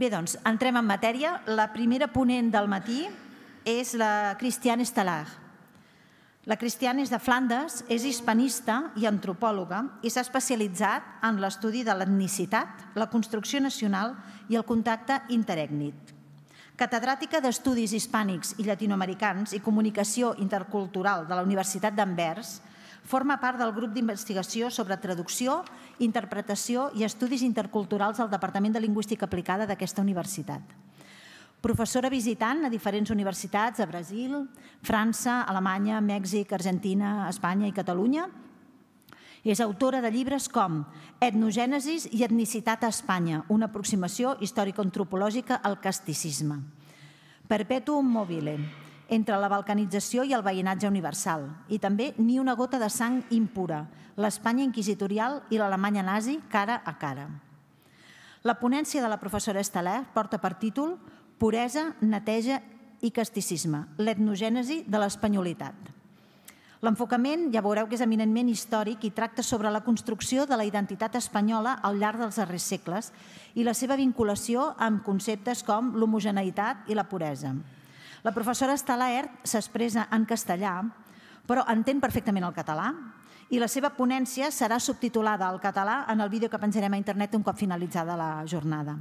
Bé, doncs, entrem en matèria. La primera ponent del matí és la Christiane Stellar. La Christiane és de Flandes, és hispanista i antropòloga i s'ha especialitzat en l'estudi de l'etnicitat, la construcció nacional i el contacte interècnit. Catedràtica d'Estudis Hispànics i Llatinoamericans i Comunicació Intercultural de la Universitat d'Anvers, Forma part del grup d'investigació sobre traducció, interpretació i estudis interculturals del Departament de Lingüística Aplicada d'aquesta universitat. Professora visitant a diferents universitats a Brasil, França, Alemanya, Mèxic, Argentina, Espanya i Catalunya. És autora de llibres com Etnogènesis i etnicitat a Espanya, una aproximació històrica antropològica al casticisme. Perpetuum mobile, entre la balcanització i el veïnatge universal, i també ni una gota de sang impura, l'Espanya inquisitorial i l'Alemanya nazi cara a cara. La ponència de la professora Estelè porta per títol Puresa, neteja i casticisme, l'etnogènesi de l'espanyolitat. L'enfocament, ja veureu que és eminentment històric i tracta sobre la construcció de la identitat espanyola al llarg dels darrers segles i la seva vinculació amb conceptes com l'homogeneïtat i la puresa. La professora Ert s'expressa en castellà, però entén perfectament el català i la seva ponència serà subtitulada al català en el vídeo que penjarem a internet un cop finalitzada la jornada.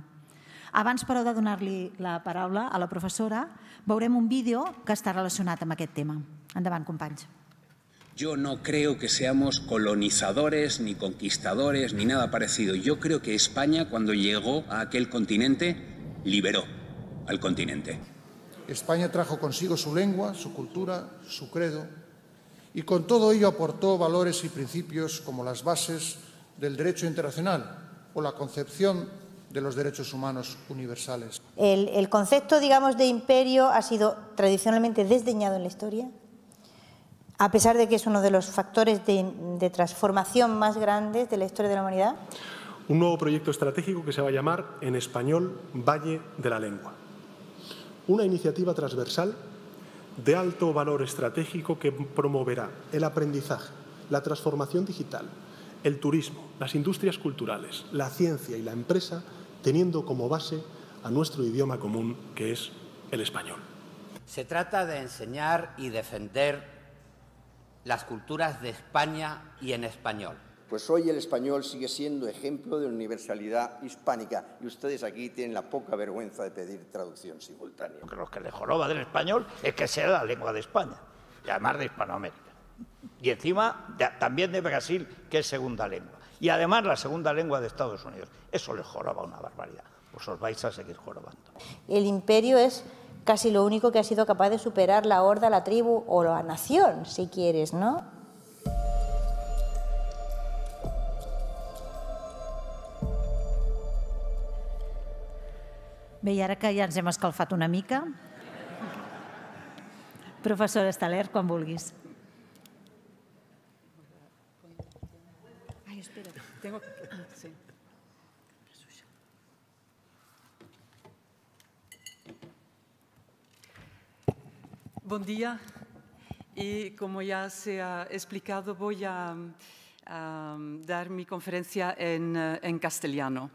Abans, però, de donar-li la paraula a la professora, veurem un vídeo que està relacionat amb aquest tema. Endavant, companys. Yo no creo que seamos colonizadores, ni conquistadores, ni nada parecido. Yo creo que España, cuando llegó a aquel continente, liberó al continente. España trajo consigo su lengua, su cultura, su credo, y con todo ello aportó valores y principios como las bases del derecho internacional o la concepción de los derechos humanos universales. El, concepto, digamos, de imperio ha sido tradicionalmente desdeñado en la historia, a pesar de que es uno de los factores de, transformación más grandes de la historia de la humanidad? Un nuevo proyecto estratégico que se va a llamar, en español, Valle de la Lengua una iniciativa transversal de alto valor estratégico que promoverá el aprendizaje, la transformación digital, el turismo, las industrias culturales, la ciencia y la empresa, teniendo como base a nuestro idioma común, que es el español. Se trata de enseñar y defender las culturas de España y en español. Pues hoy el español sigue siendo ejemplo de universalidad hispánica y ustedes aquí tienen la poca vergüenza de pedir traducción simultánea. Lo que les joroba del español es que sea la lengua de España y además de Hispanoamérica. Y encima también de Brasil, que es segunda lengua. Y además la segunda lengua de Estados Unidos. Eso le joroba una barbaridad. Pues os vais a seguir jorobando. El imperio es casi lo único que ha sido capaz de superar la horda, la tribu o la nación, si quieres, ¿no? Bé, i ara que ja ens hem escalfat una mica... Professor Estaler, quan vulguis. Ai, espera, tengo... Ah, sí. Buen día. Y como ya se ha explicado, voy a a dar mi conferencia en, eh, castellano.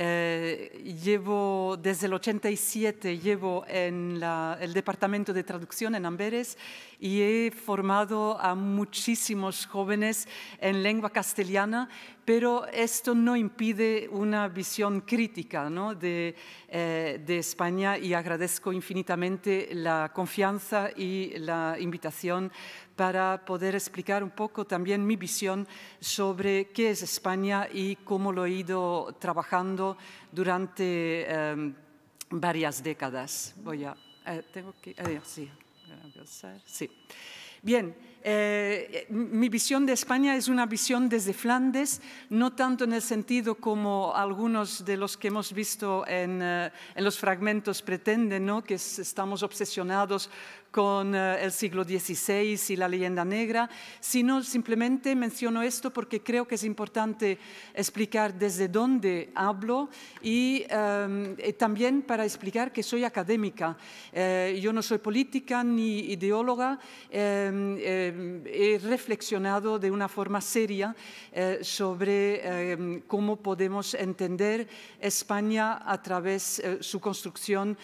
Eh, llevo, desde el 87 llevo en el Departamento de Traducción en Amberes y he formado a muchísimos jóvenes en lengua castellana, pero esto no impide una visión crítica ¿no? de, eh, de, España y agradezco infinitamente la confianza y la invitación para poder explicar un poco también mi visión sobre qué es España y cómo lo he ido trabajando durante em, varias décadas. Voy a... Eh, tengo que... Eh, sí. sí. Bien, eh, mi visión de España es una visión desde Flandes, no tanto en el sentido como algunos de los que hemos visto en, los fragmentos pretenden, ¿no? que estamos obsesionados con eh, el siglo XVI y la leyenda negra, sino simplemente menciono esto porque creo que es importante explicar desde dónde hablo y, em, eh, también para explicar que soy académica. Eh, yo no soy política ni ideóloga, em, he reflexionado de una forma seria sobre em, cómo podemos entender España a través de su construcción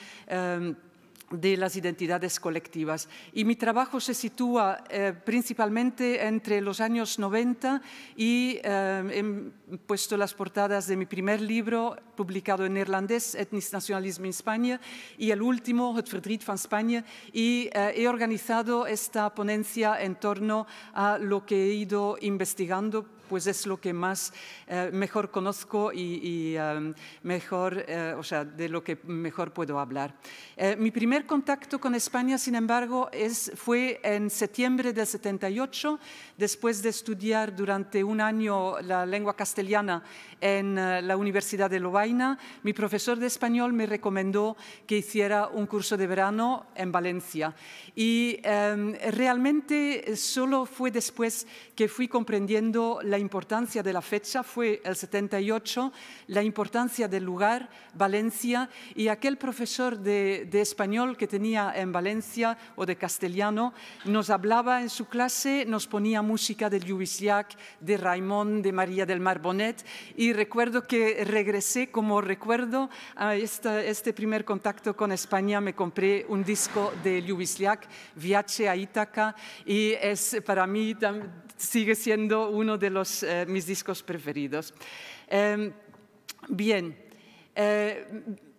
de las identidades colectivas. Y mi trabajo se sitúa eh, principalmente entre los años 90 y he eh, puesto las portadas de mi primer libro, publicado en irlandés, etnis nacionalismo in España, y el último, Het Verdriet van España, y eh, he organizado esta ponencia en torno a lo que he ido investigando pues es lo que más mejor conozco y, mejor, o sea, de lo que mejor puedo hablar. mi primer contacto con España, sin embargo, fue en septiembre del 78, después de estudiar durante un año la lengua castellana en eh, la Universidad de Lovaina. Mi profesor de español me recomendó que hiciera un curso de verano en Valencia. Y em, realmente solo fue después que fui comprendiendo la importancia de la fecha, fue el 78, la importancia del lugar, Valencia, y aquel profesor de español que tenía en Valencia o de castellano, nos hablaba en su clase, nos ponía música de Lluís Llach, de Raimond, de María del Mar Bonet y recuerdo que regresé como recuerdo a este primer contacto con España, me compré un disco de Lluís Llach, Viaje a Ítaca y es para mí sigue siendo uno de los, eh, mis discos preferidos. Em, bien. Eh,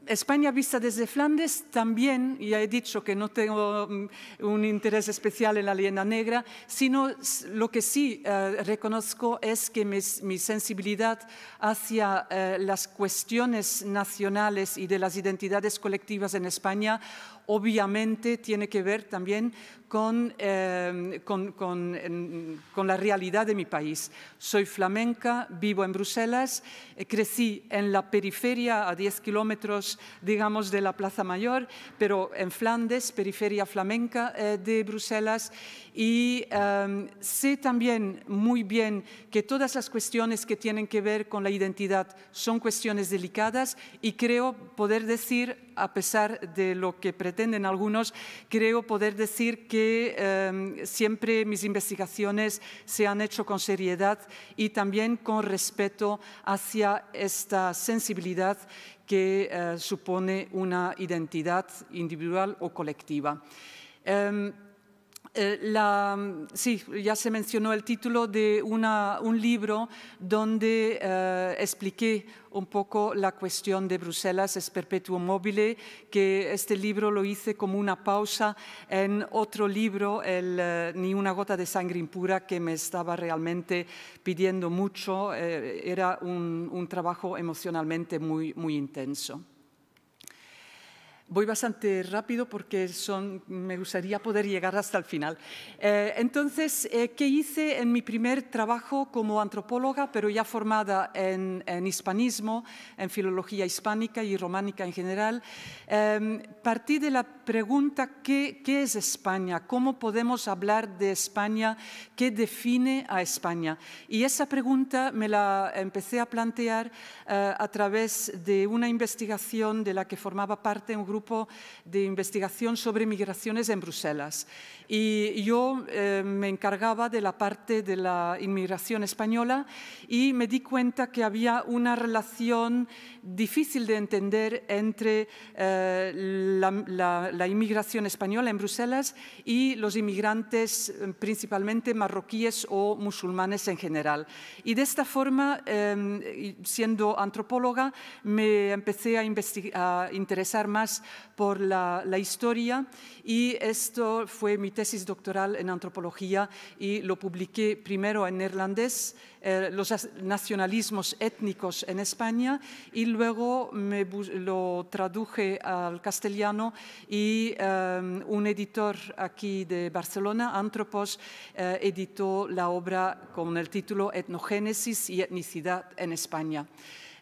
España vista desde Flandes también, ya he dicho que no tengo mm, un interés especial en la leyenda negra, sino lo que sí eh, reconozco es que mi sensibilidad hacia eh, las cuestiones nacionales y de las identidades colectivas en España obviamente tiene que ver también Em, con, la realidad de mi país. Soy flamenca, vivo en Bruselas, eh, crecí en la periferia a 10 kilómetros, digamos, de la Plaza Mayor, pero en Flandes, periferia flamenca eh, de Bruselas, y em, sé también muy bien que todas las cuestiones que tienen que ver con la identidad son cuestiones delicadas y creo poder decir, a pesar de lo que pretenden algunos, creo poder decir que Em, siempre mis investigaciones se han hecho con seriedad y también con respeto hacia esta sensibilidad que eh, supone una identidad individual o colectiva. Em, eh, sí, ya se mencionó el título de un libro donde eh, expliqué un poco la cuestión de Bruselas es perpetuo móvil, que este libro lo hice como una pausa en otro libro, el, eh, Ni una gota de sangre impura, que me estaba realmente pidiendo mucho. era un, un, trabajo emocionalmente muy, muy intenso. Voy bastante rápido porque son, me gustaría poder llegar hasta el final. Eh, entonces, eh, ¿qué hice en mi primer trabajo como antropóloga, pero ya formada en, hispanismo, en filología hispánica y románica en general? Em, partí de la pregunta, ¿qué, ¿qué es España? ¿Cómo podemos hablar de España? ¿Qué define a España? Y esa pregunta me la empecé a plantear eh, a través de una investigación de la que formaba parte un grupo grupo de investigación sobre migraciones en Bruselas. Y yo eh, me encargaba de la parte de la inmigración española y me di cuenta que había una relación difícil de entender entre eh, la, inmigración española en Bruselas y los inmigrantes eh, principalmente marroquíes o musulmanes en general. Y de esta forma, siendo antropóloga, me empecé a, a, interesar más por la, historia y esto fue mi tesis doctoral en antropología y lo publiqué primero en neerlandés, eh, los nacionalismos étnicos en España y luego lo traduje al castellano y em, un editor aquí de Barcelona, Antropos, eh, editó la obra con el título Etnogénesis y etnicidad en España.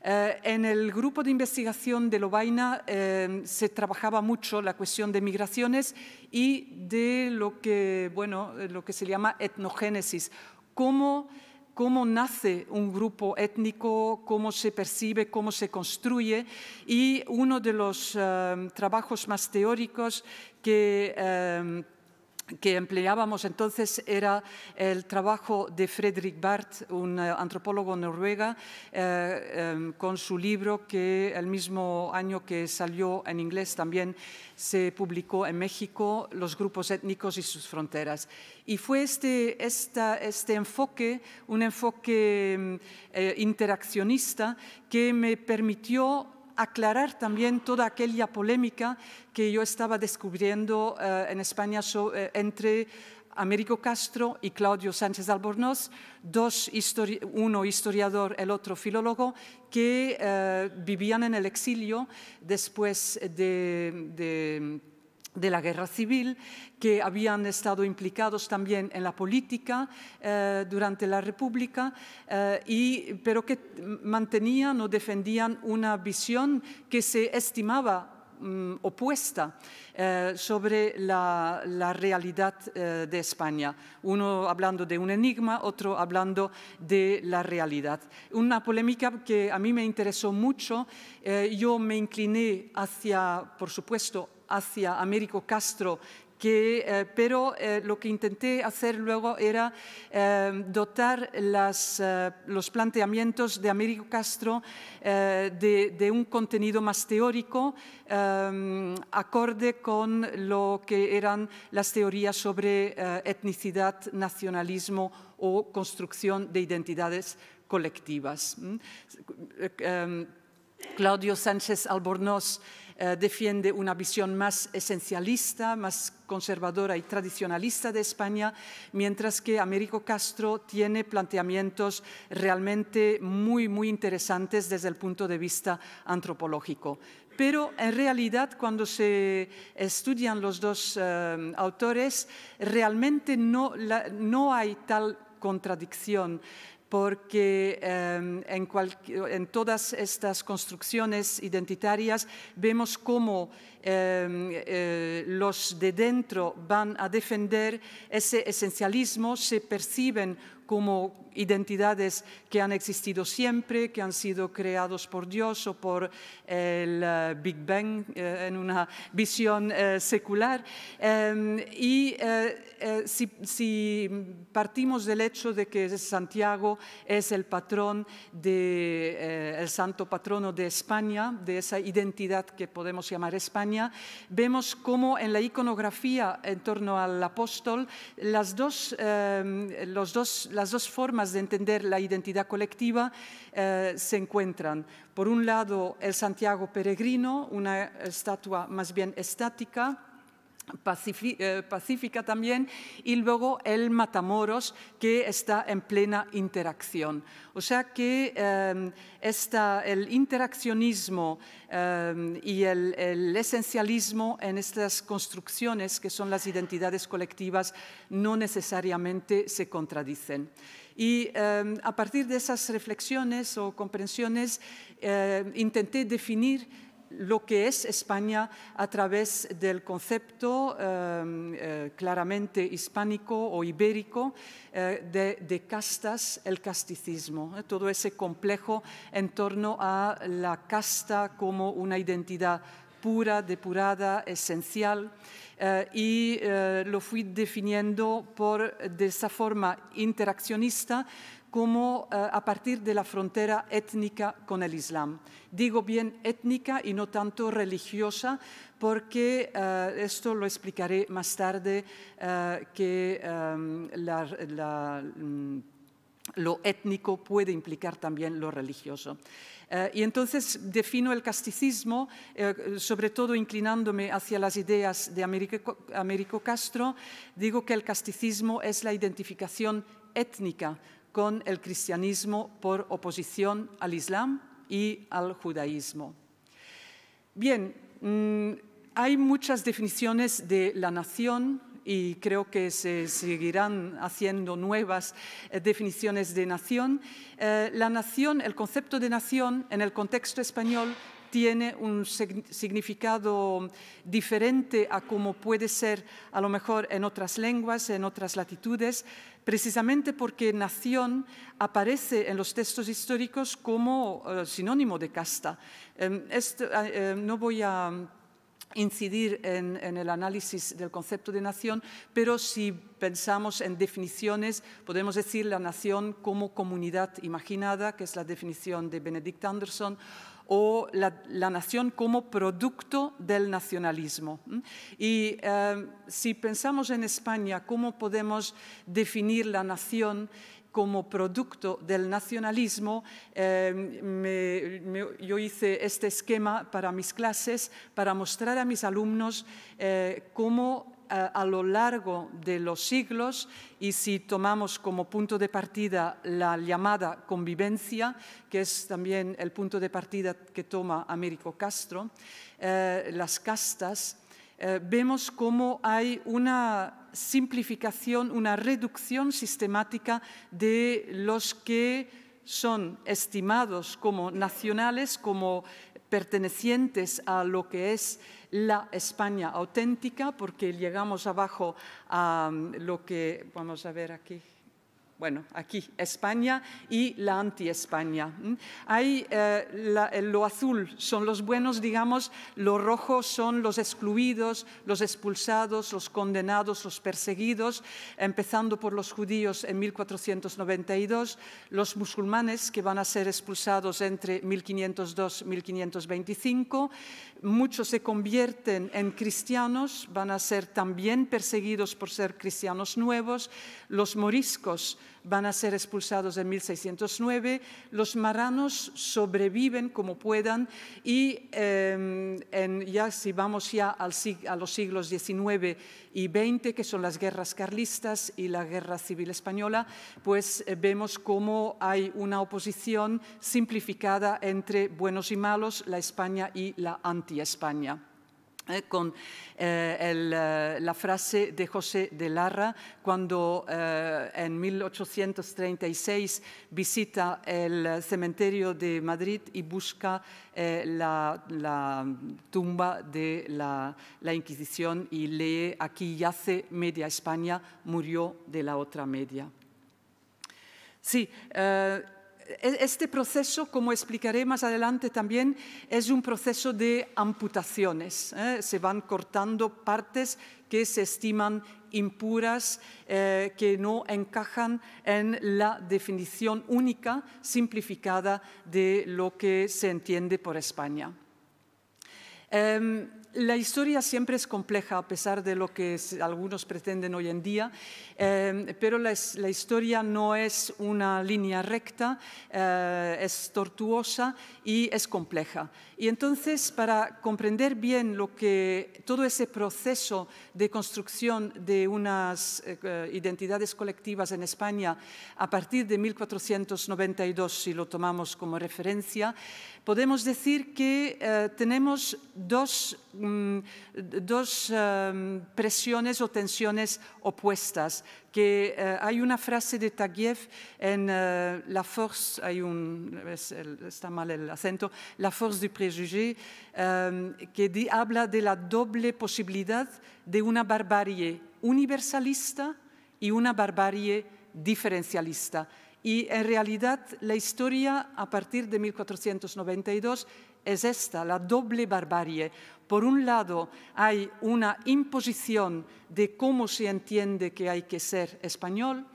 Eh, en el grupo de investigación de Lobaina eh, se trabajaba mucho la cuestión de migraciones y de lo que, bueno, eh, lo que se llama etnogénesis, cómo, cómo nace un grupo étnico, cómo se percibe, cómo se construye. Y uno de los trabajos más teóricos que que empleábamos entonces era el trabajo de Fredrik Barth, un eh, antropólogo noruega, eh, em, con su libro que el mismo año que salió en inglés también se publicó en México, Los grupos étnicos y sus fronteras. Y fue este, esta, este enfoque, un enfoque em, eh, interaccionista, que me permitió aclarar también toda aquella polémica que yo estaba descubriendo eh, en España eh, entre Américo Castro y Claudio Sánchez Albornoz, dos uno historiador, el otro filólogo, que eh, vivían en el exilio después de de la guerra civil, que habían estado implicados también en la política eh, durante la República, eh, y, pero que mantenían o defendían una visión que se estimaba mm, opuesta eh, sobre la, la realidad de España. Uno hablando de un enigma, otro hablando de la realidad. Una polémica que a mí me interesó mucho. yo me incliné hacia, por supuesto, hacia Américo Castro, eh, pero eh, lo que intenté hacer luego era eh, dotar los planteamientos de Américo Castro de, de, un contenido más teórico, acorde con lo que eran las teorías sobre etnicidad, nacionalismo o construcción de identidades colectivas. Claudio Sánchez Albornoz eh, defiende una visión más esencialista, más conservadora y tradicionalista de España, mientras que Américo Castro tiene planteamientos realmente muy, muy interesantes desde el punto de vista antropológico. Pero en realidad cuando se estudian los dos eh, autores, realmente no hay tal contradicción porque em, en, todas estas construcciones identitarias vemos cómo Em, eh, los de dentro van a defender ese esencialismo, se perciben como identidades que han existido siempre, que han sido creados por Dios o por el eh, Big Bang eh, en una visión secular. Em, y si, partimos del hecho de que Santiago es el patrón, de, el santo patrono de España, de esa identidad que podemos llamar España, vemos cómo en la iconografía en torno al apóstol, las dos, em, las dos formas de entender la identidad colectiva eh, se encuentran. Por un lado, el Santiago peregrino, una estatua más bien estática, eh, Pacífica también, y luego el Matamoros, que está en plena interacción. O sea que em, está el interaccionismo em, y el, esencialismo en estas construcciones, que son las identidades colectivas, no necesariamente se contradicen. Y em, a partir de esas reflexiones o comprensiones, eh, intenté definir lo que es España a través del concepto em, eh, claramente hispánico o ibérico eh, de, castas, el casticismo, todo ese complejo en torno a la casta como una identidad pura, depurada, esencial, eh, y lo fui definiendo por, de esa forma interaccionista como eh, a partir de la frontera étnica con el Islam. Digo bien étnica y no tanto religiosa, porque eh, esto lo explicaré más tarde, eh, que em, mm, lo étnico puede implicar también lo religioso. y entonces defino el casticismo, sobre todo inclinándome hacia las ideas de Américo, Américo Castro, digo que el casticismo es la identificación étnica con el cristianismo por oposición al Islam y al judaísmo. Bien, mm, hay muchas definiciones de la nación y creo que se seguirán haciendo nuevas eh, definiciones de nación. Eh, la nación, el concepto de nación en el contexto español tiene un significado diferente a como puede ser a lo mejor en otras lenguas, en otras latitudes, precisamente porque nación aparece en los textos históricos como eh, sinónimo de casta. Em, ah, em, no voy a incidir en, en, el análisis del concepto de nación, pero si pensamos en definiciones, podemos decir la nación como comunidad imaginada, que es la definición de Benedict Anderson, o la, nación como producto del nacionalismo. Y em, si pensamos en España, ¿cómo podemos definir la nación? como producto del nacionalismo, em, yo hice este esquema para mis clases para mostrar a mis alumnos eh, cómo a, lo largo de los siglos y si tomamos como punto de partida la llamada convivencia, que es también el punto de partida que toma Américo Castro, eh, las castas, eh, vemos cómo hay una simplificación, una reducción sistemática de los que son estimados como nacionales, como pertenecientes a lo que es la España auténtica, porque llegamos abajo a um, lo que, vamos a ver aquí, bueno, aquí, España y la anti-España. Hay, eh, lo azul son los buenos, digamos, lo rojo son los excluidos, los expulsados, los condenados, los perseguidos, empezando por los judíos en 1492, los musulmanes que van a ser expulsados entre 1502 y 1525, muchos se convierten en cristianos, van a ser también perseguidos por ser cristianos nuevos, los moriscos, van a ser expulsados en 1609, los maranos sobreviven como puedan y em, ya si vamos ya a los siglos XIX y XX, que son las guerras carlistas y la guerra civil española, pues eh, vemos cómo hay una oposición simplificada entre buenos y malos, la España y la anti-España. Eh, con eh, eh, la frase de José de Larra cuando en 1836 visita el cementerio de Madrid y busca la, tumba de la, Inquisición y lee aquí yace media España, murió de la otra media. Sí, e-, este proceso, como explicaré más adelante también, es un proceso de amputaciones. ¿eh? Se van cortando partes que se estiman impuras, eh, que no encajan en la definición única, simplificada de lo que se entiende por España. Em, la historia siempre es compleja, a pesar de lo que algunos pretenden hoy en día, eh, pero la, historia no es una línea recta, eh, es tortuosa y es compleja. Y entonces, para comprender bien lo que, todo ese proceso de construcción de unas eh, identidades colectivas en España a partir de 1492, si lo tomamos como referencia, podemos decir que tenemos dos Mm, dos em, presiones o tensiones opuestas, que eh, hay una frase de Taguiev en eh, La Force, hay un, está mal el acento, La Force du Préjugé, em, que habla de la doble posibilidad de una barbarie universalista y una barbarie diferencialista. Y en realidad la historia a partir de 1492 es esta, la doble barbarie, por un lado, hay una imposición de cómo se entiende que hay que ser español.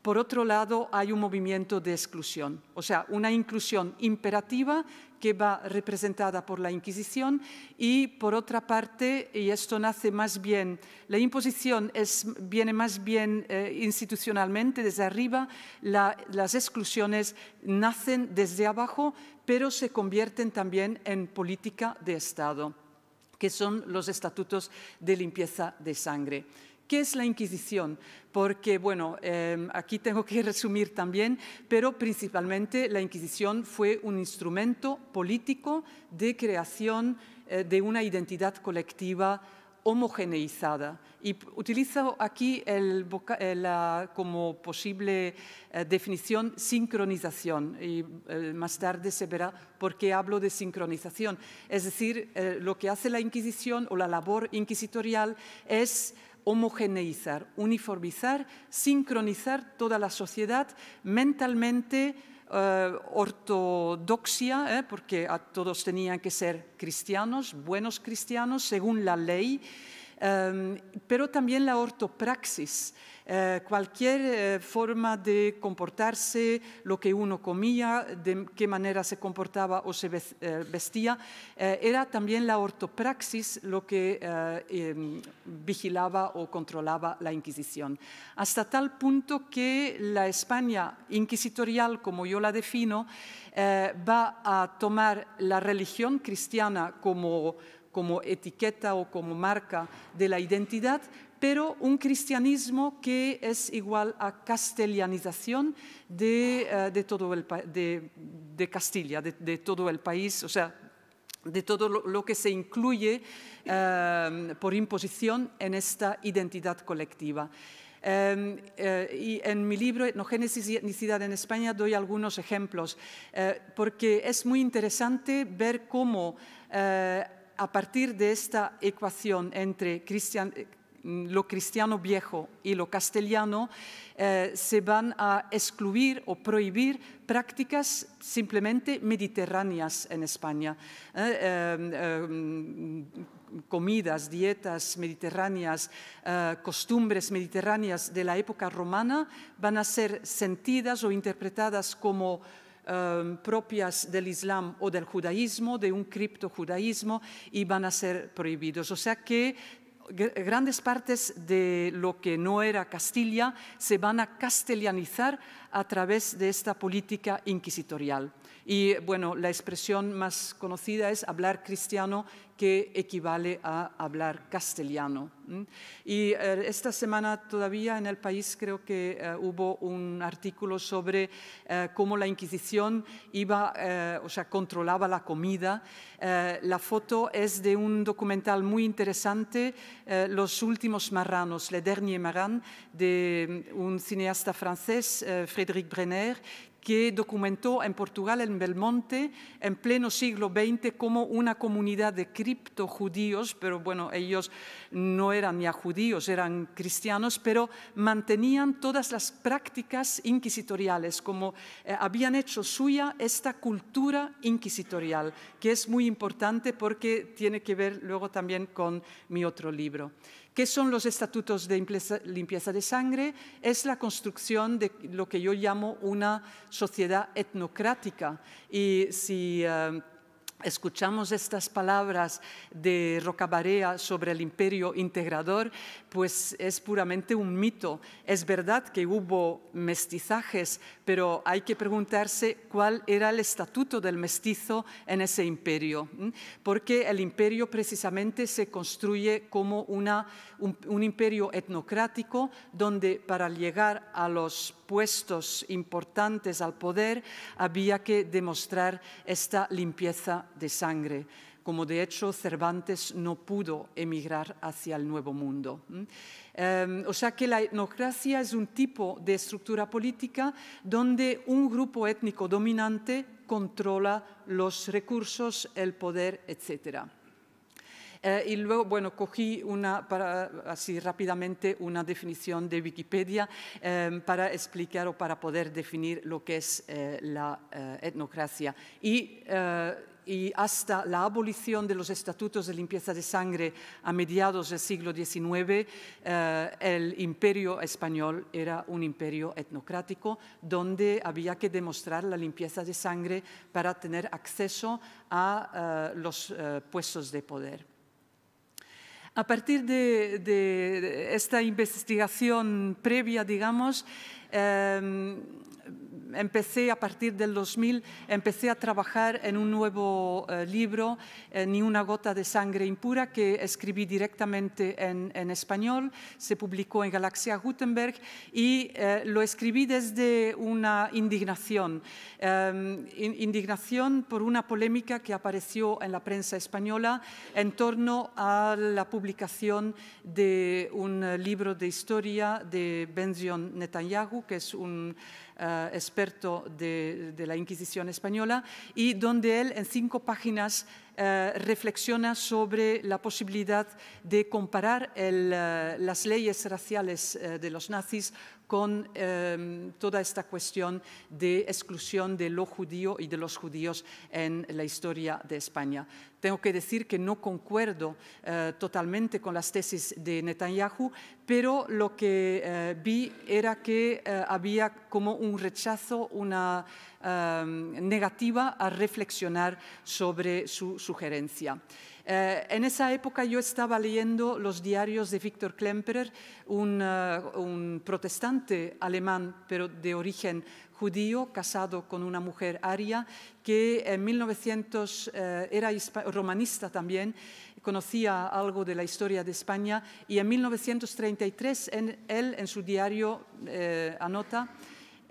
Por otro lado, hay un movimiento de exclusión, o sea, una inclusión imperativa que va representada por la Inquisición y por otra parte, y esto nace más bien, la imposición viene más bien eh, institucionalmente desde arriba, las exclusiones nacen desde abajo, pero se convierten también en política de Estado que son los estatutos de limpieza de sangre. ¿Qué es la Inquisición? Porque, bueno, em, aquí tengo que resumir también, pero principalmente la Inquisición fue un instrumento político de creación eh, de una identidad colectiva homogeneizada. Y utilizo aquí eh, como posible eh, definición sincronización y eh, más tarde se verá por qué hablo de sincronización. Es decir, lo que hace la Inquisición o la labor inquisitorial es homogeneizar, uniformizar, sincronizar toda la sociedad mentalmente, eh, ortodoxia, eh, porque a todos tenían que ser cristianos, buenos cristianos, según la ley Em, pero también la ortopraxis, eh, cualquier eh, forma de comportarse, lo que uno comía, de qué manera se comportaba o se eh, vestía, era también la ortopraxis lo que em, vigilaba o controlaba la Inquisición. Hasta tal punto que la España inquisitorial, como yo la defino, va a tomar la religión cristiana como como etiqueta o como marca de la identidad, pero un cristianismo que es igual a castellanización de, eh, todo el, de, Castilla, de, todo el país, o sea, de todo lo que se incluye em, por imposición en esta identidad colectiva. Em, eh, y en mi libro Etnogénesis y Etnicidad en España doy algunos ejemplos, eh, porque es muy interesante ver cómo a partir de esta ecuación entre eh, lo cristiano viejo y lo castellano, eh, se van a excluir o prohibir prácticas simplemente mediterráneas en España. Eh, em, em, comidas, dietas mediterráneas, costumbres mediterráneas de la época romana van a ser sentidas o interpretadas como Um, propias del Islam o del judaísmo, de un y iban a ser prohibidos. O sea que grandes partes de lo que no era Castilla se van a castellanizar a través de esta política inquisitorial. Y bueno, la expresión más conocida es hablar cristiano, que equivale a hablar castellano. Y eh, esta semana todavía en el país creo que eh, hubo un artículo sobre eh, cómo la Inquisición iba, o sea, controlaba la comida. la foto es de un documental muy interesante, Los últimos marranos, Le Dernier marran, de mm, un cineasta francés, Frédéric Brenner, que documentó en Portugal, en Belmonte, en pleno siglo XX, como una comunidad de criptojudíos, pero bueno, ellos no eran ya judíos, eran cristianos, pero mantenían todas las prácticas inquisitoriales, como eh, habían hecho suya esta cultura inquisitorial, que es muy importante porque tiene que ver luego también con mi otro libro. ¿Qué son los estatutos de limpieza de sangre? Es la construcción de lo que yo llamo una sociedad etnocrática. Y si eh, escuchamos estas palabras de Rocabarea sobre el imperio integrador, pues es puramente un mito. Es verdad que hubo mestizajes pero hay que preguntarse cuál era el estatuto del mestizo en ese imperio, porque el imperio precisamente se construye como un imperio etnocrático donde para llegar a los puestos importantes al poder había que demostrar esta limpieza de sangre como de hecho Cervantes no pudo emigrar hacia el Nuevo Mundo. Em, o sea que la etnocracia es un tipo de estructura política donde un grupo étnico dominante controla los recursos, el poder, etc. Eh, y luego, bueno, cogí una, para, así rápidamente una definición de Wikipedia em, para explicar o para poder definir lo que es eh, la eh, etnocracia. Y y hasta la abolición de los estatutos de limpieza de sangre a mediados del siglo XIX, eh, el imperio español era un imperio etnocrático donde había que demostrar la limpieza de sangre para tener acceso a eh, los eh, puestos de poder. A partir de, de esta investigación previa, digamos, Em, empecé a partir del 2000, empecé a trabajar en un nuevo eh, libro, eh, Ni una gota de sangre impura, que escribí directamente en, español, se publicó en Galaxia Gutenberg y eh, lo escribí desde una indignación, em, indignación por una polémica que apareció en la prensa española en torno a la publicación de un libro de historia de Benzion Netanyahu, que es un eh, experto de, la Inquisición española, y donde él en cinco páginas eh, reflexiona sobre la posibilidad de comparar eh, las leyes raciales de los nazis con em, toda esta cuestión de exclusión de lo judío y de los judíos en la historia de España. Tengo que decir que no concuerdo eh, totalmente con las tesis de Netanyahu, pero lo que eh, vi era que eh, había como un rechazo, una negativa a reflexionar sobre su sugerencia. Eh, en esa época yo estaba leyendo los diarios de Víctor Klemperer, eh, un, protestante alemán, pero de origen judío, casado con una mujer aria, que en 1900 eh, era romanista también, conocía algo de la historia de España, y en 1933 él en su diario anota,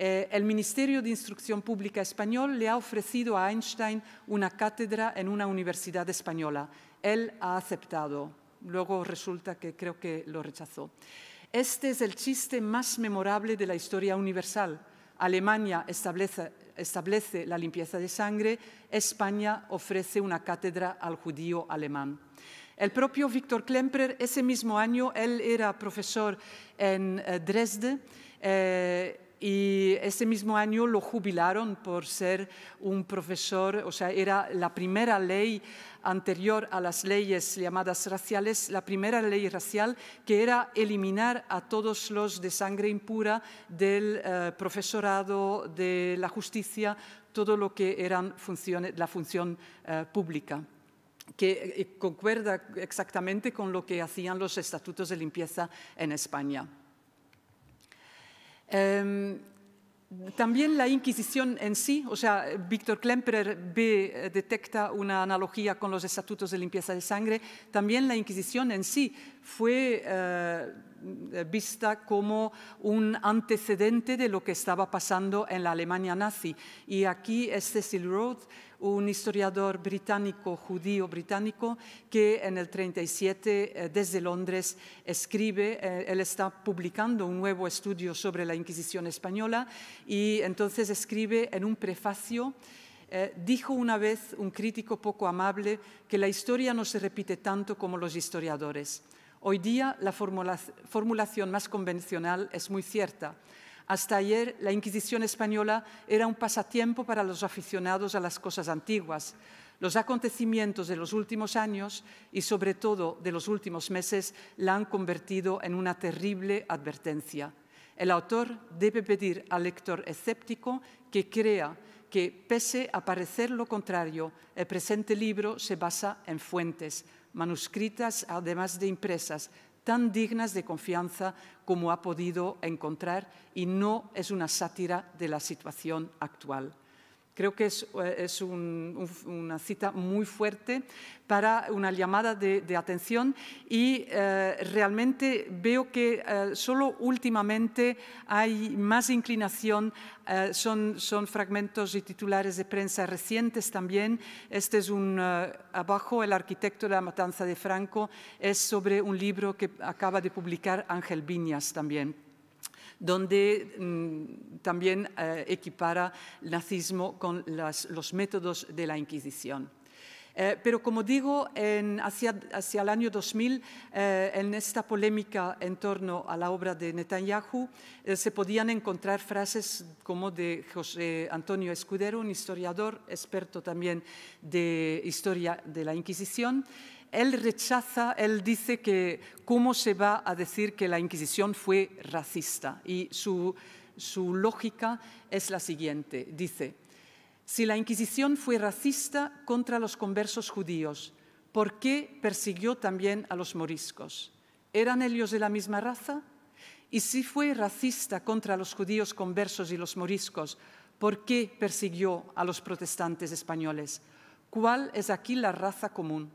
eh, el Ministerio de Instrucción Pública Español le ha ofrecido a Einstein una cátedra en una universidad española. Él ha aceptado. Luego resulta que creo que lo rechazó. Este es el chiste más memorable de la historia universal. Alemania establece, la limpieza de sangre, España ofrece una cátedra al judío alemán. El propio Víctor Klemperer, ese mismo año, él era profesor en eh, Dresde, eh, y ese mismo año lo jubilaron por ser un profesor, o sea, era la primera ley anterior a las leyes llamadas raciales, la primera ley racial que era eliminar a todos los de sangre impura del eh, profesorado de la justicia, todo lo que eran la función eh, pública que eh, concuerda exactamente con lo que hacían los estatutos de limpieza en España. Em, también la Inquisición en sí, o sea, Víctor Klemperer eh, detecta una analogía con los estatutos de limpieza de sangre, también la Inquisición en sí fue eh, vista como un antecedente de lo que estaba pasando en la Alemania nazi. Y aquí es Cecil Rhodes un historiador británico, judío británico, que en el 37 eh, desde Londres escribe, eh, él está publicando un nuevo estudio sobre la Inquisición española y entonces escribe en un prefacio eh, dijo una vez un crítico poco amable que la historia no se repite tanto como los historiadores. Hoy día la formulación más convencional es muy cierta. Hasta ayer la Inquisición española era un pasatiempo para los aficionados a las cosas antiguas. Los acontecimientos de los últimos años y sobre todo de los últimos meses la han convertido en una terrible advertencia. El autor debe pedir al lector escéptico que crea que, pese a parecer lo contrario, el presente libro se basa en fuentes manuscritas, además de impresas, tan dignas de confianza como ha podido encontrar y no es una sátira de la situación actual. Creo que es, eh, una cita muy fuerte para una llamada de, atención y eh, realmente veo que eh, solo últimamente hay más inclinación, son, son, fragmentos y titulares de prensa recientes también. Este es un, abajo, el arquitecto de la matanza de Franco, es sobre un libro que acaba de publicar Ángel Viñas también donde mm, también eh, equipara el nazismo con los métodos de la Inquisición. Eh, pero como digo, hacia, el año 2000, eh, en esta polémica en torno a la obra de Netanyahu, se podían encontrar frases como de José Antonio Escudero, un historiador experto también de historia de la Inquisición, él rechaza, él dice que cómo se va a decir que la Inquisición fue racista. Y su, lógica es la siguiente. Dice, si la Inquisición fue racista contra los conversos judíos, ¿por qué persiguió también a los moriscos? ¿Eran ellos de la misma raza? Y si fue racista contra los judíos conversos y los moriscos, ¿por qué persiguió a los protestantes españoles? ¿Cuál es aquí la raza común?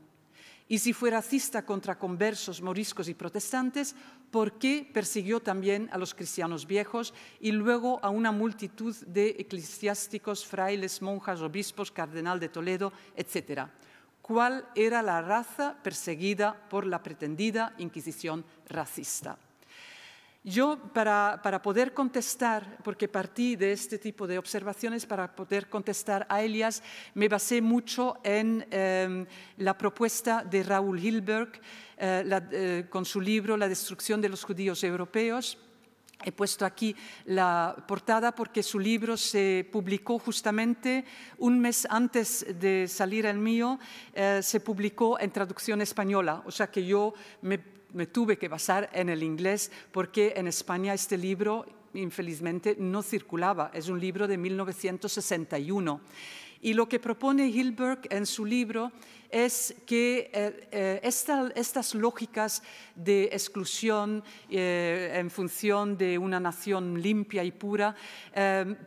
Y si fue racista contra conversos, moriscos y protestantes, ¿por qué persiguió también a los cristianos viejos y luego a una multitud de eclesiásticos, frailes, monjas, obispos, cardenal de Toledo, etcétera? ¿Cuál era la raza perseguida por la pretendida Inquisición racista? Yo para, para, poder contestar, porque partí de este tipo de observaciones, para poder contestar a Elias, me basé mucho en em, la propuesta de Raúl Hilberg eh, eh, con su libro La destrucción de los judíos europeos. He puesto aquí la portada porque su libro se publicó justamente un mes antes de salir el mío, eh, se publicó en traducción española, o sea que yo me me tuve que basar en el inglés porque en España este libro, infelizmente, no circulaba. Es un libro de 1961. Y lo que propone Hilberg en su libro es que eh, eh, estas lógicas de exclusión eh, en función de una nación limpia y pura,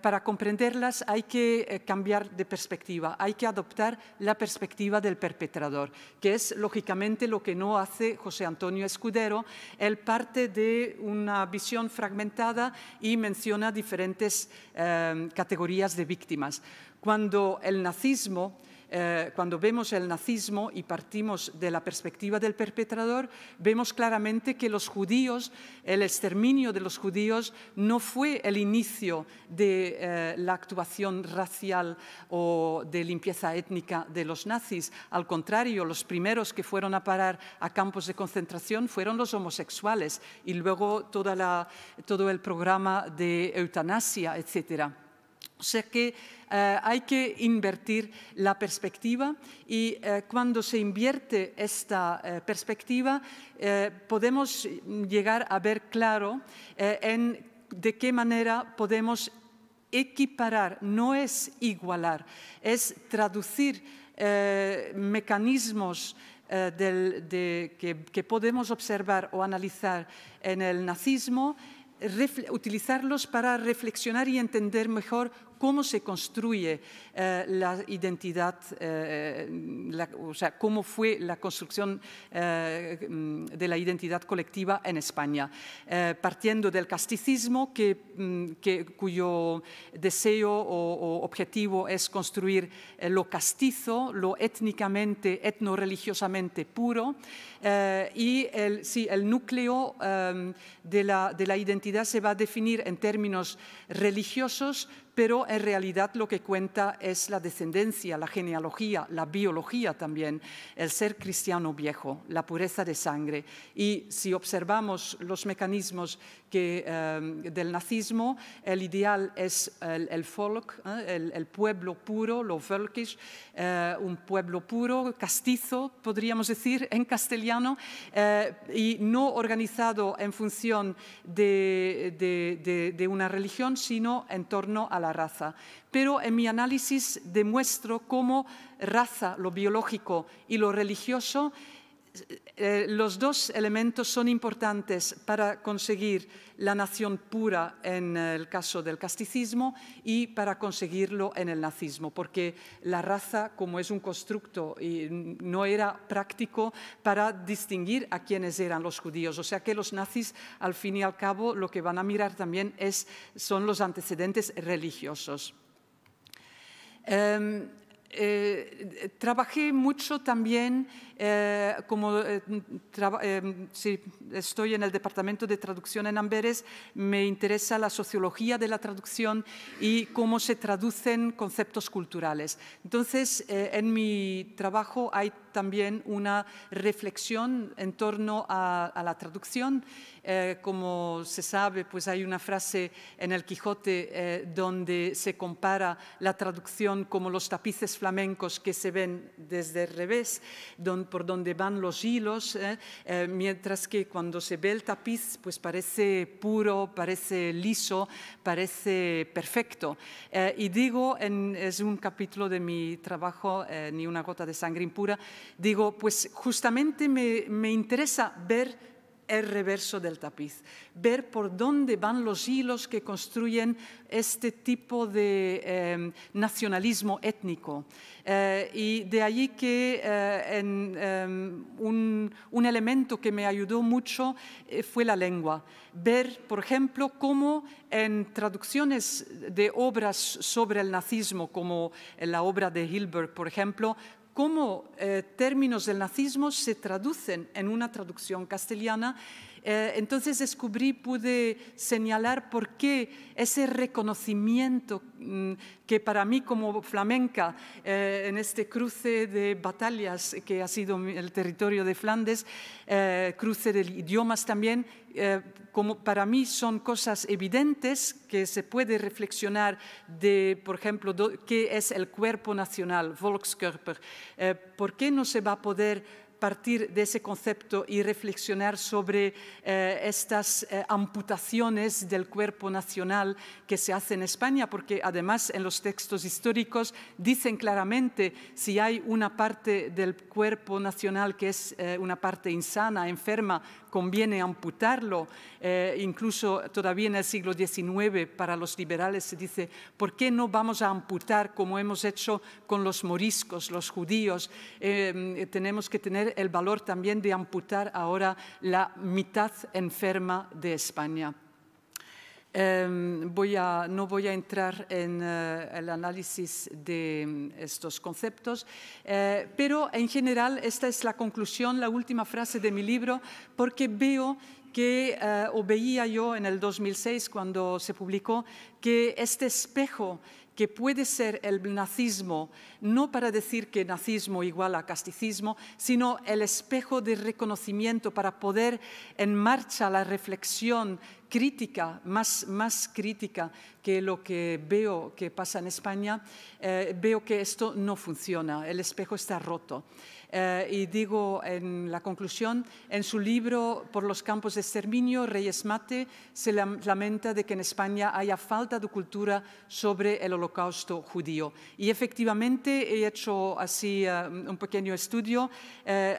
para comprenderlas hay que cambiar de perspectiva, hay que adoptar la perspectiva del perpetrador, que es lógicamente lo que no hace José Antonio Escudero. Él parte de una visión fragmentada y menciona diferentes categorías de víctimas. Cuando el nazismo eh, cuando vemos el nazismo y partimos de la perspectiva del perpetrador, vemos claramente que los judíos, el exterminio de los judíos no fue el inicio de eh, la actuación racial o de limpieza étnica de los nazis. Al contrario, los primeros que fueron a parar a campos de concentración fueron los homosexuales y luego todo el programa de eutanasia, etcétera. O sea que eh, hay que invertir la perspectiva y eh, cuando se invierte esta eh, perspectiva podemos llegar a ver claro en de qué manera podemos equiparar, no es igualar, es traducir mecanismos que, que podemos observar o analizar en el nazismo utilizarlos para reflexionar y entender mejor cómo se construye eh, la identidad, eh, eh, o sea, cómo fue la construcción mm, de la identidad colectiva en España, partiendo del casticismo, que, mm, cuyo deseo o, objetivo es construir lo castizo, lo étnicamente, etno-religiosamente puro, eh, y el, sí, el núcleo em, de, la, de la identidad se va a definir en términos religiosos, pero en realidad lo que cuenta es la descendencia, la genealogía, la biología también, el ser cristiano viejo, la pureza de sangre. Y si observamos los mecanismos que, em, del nazismo, el ideal es el, folk, ¿eh? el, pueblo puro, lo völkisch, eh, un pueblo puro, castizo, podríamos decir en castellano eh, y no organizado en función de una religión, sino en torno a la raza. Pero en mi análisis demuestro cómo raza, lo biológico y lo religioso eh, los dos elementos son importantes para conseguir la nación pura en el caso del casticismo y para conseguirlo en el nazismo, porque la raza, como es un constructo, y no era práctico para distinguir a quienes eran los judíos. O sea que los nazis, al fin y al cabo, lo que van a mirar también es, son los antecedentes religiosos. Em, eh, trabajé mucho también, eh, como eh, eh, estoy en el Departamento de Traducción en Amberes, me interesa la sociología de la traducción y cómo se traducen conceptos culturales. Entonces, en mi trabajo hay también una reflexión en torno a, a la traducción. como se sabe, pues hay una frase en el Quijote donde se compara la traducción como los tapices flamencos que se ven desde el revés, por donde van los hilos, ¿eh? Eh, mientras que cuando se ve el tapiz, pues parece puro, parece liso, parece perfecto. Eh, y digo, es un capítulo de mi trabajo, Ni una gota de sangre impura, digo, pues justamente me, me interesa ver el reverso del tapiz, ver por dónde van los hilos que construyen este tipo de em, nacionalismo étnico. Eh, y de allí que eh, em, un, elemento que me ayudó mucho eh, fue la lengua. Ver, por ejemplo, cómo en traducciones de obras sobre el nazismo, como la obra de Hilbert, por ejemplo, cómo eh, términos del nazismo se traducen en una traducción castellana eh, entonces descubrí, pude señalar por qué ese reconocimiento mm, que para mí como flamenca eh, en este cruce de batallas que ha sido el territorio de Flandes, eh, cruce de idiomas también, como para mí son cosas evidentes que se puede reflexionar de, por ejemplo, qué es el cuerpo nacional, Volkskörper, por qué no se va a poder partir de ese concepto y reflexionar sobre eh, estas eh, amputaciones del cuerpo nacional que se hace en España, porque además en los textos históricos dicen claramente si hay una parte del cuerpo nacional que es eh, una parte insana, enferma, conviene amputarlo. incluso todavía en el siglo XIX para los liberales se dice, ¿por qué no vamos a amputar como hemos hecho con los moriscos, los judíos? tenemos que tener el valor también de amputar ahora la mitad enferma de España. Em, no voy a entrar en eh, el análisis de mm, estos conceptos, eh, pero en general esta es la conclusión, la última frase de mi libro, porque veo que eh, o veía yo en el 2006 cuando se publicó que este espejo que puede ser el nazismo, no para decir que nazismo igual a casticismo, sino el espejo de reconocimiento para poder en marcha la reflexión crítica, más, más crítica que lo que veo que pasa en España, eh, veo que esto no funciona, el espejo está roto. Eh, y digo en la conclusión, en su libro Por los campos de exterminio, Reyes Mate se lamenta de que en España haya falta de cultura sobre el holocausto judío. Y efectivamente he hecho así eh, un pequeño estudio.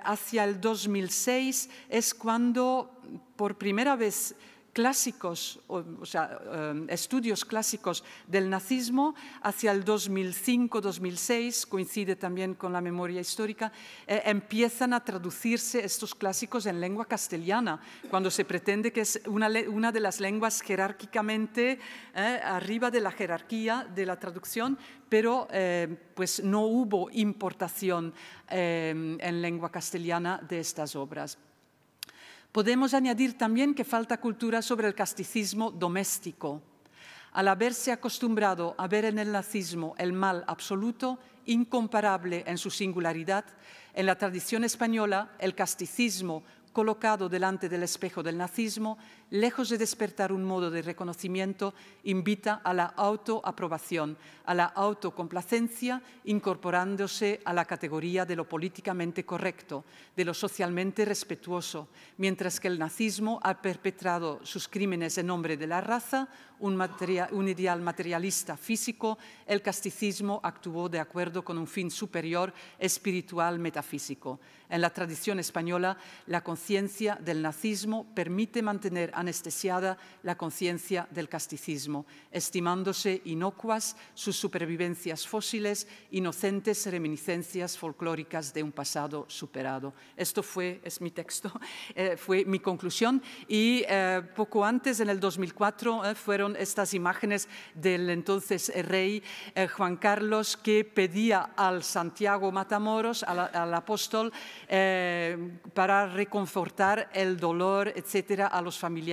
hacia el 2006 es cuando por primera vez clásicos, o, sea, eh, estudios clásicos del nazismo hacia el 2005-2006, coincide también con la memoria histórica, eh, empiezan a traducirse estos clásicos en lengua castellana, cuando se pretende que es una, de las lenguas jerárquicamente eh, arriba de la jerarquía de la traducción, pero pues no hubo importación en lengua castellana de estas obras. Podemos añadir también que falta cultura sobre el casticismo doméstico. Al haberse acostumbrado a ver en el nazismo el mal absoluto, incomparable en su singularidad, en la tradición española el casticismo colocado delante del espejo del nazismo lejos de despertar un modo de reconocimiento, invita a la autoaprobación, a la autocomplacencia, incorporándose a la categoría de lo políticamente correcto, de lo socialmente respetuoso, mientras que el nazismo ha perpetrado sus crímenes en nombre de la raza, un, un ideal materialista físico, el casticismo actuó de acuerdo con un fin superior espiritual metafísico. En la tradición española, la conciencia del nazismo permite mantener anestesiada la conciencia del casticismo, estimándose inocuas sus supervivencias fósiles, inocentes reminiscencias folclóricas de un pasado superado. Esto fue, es mi texto, eh, fue mi conclusión y eh, poco antes, en el 2004, eh, fueron estas imágenes del entonces rey Juan Carlos que pedía al Santiago Matamoros, al, al apóstol, para reconfortar el dolor, etcétera, a los familiares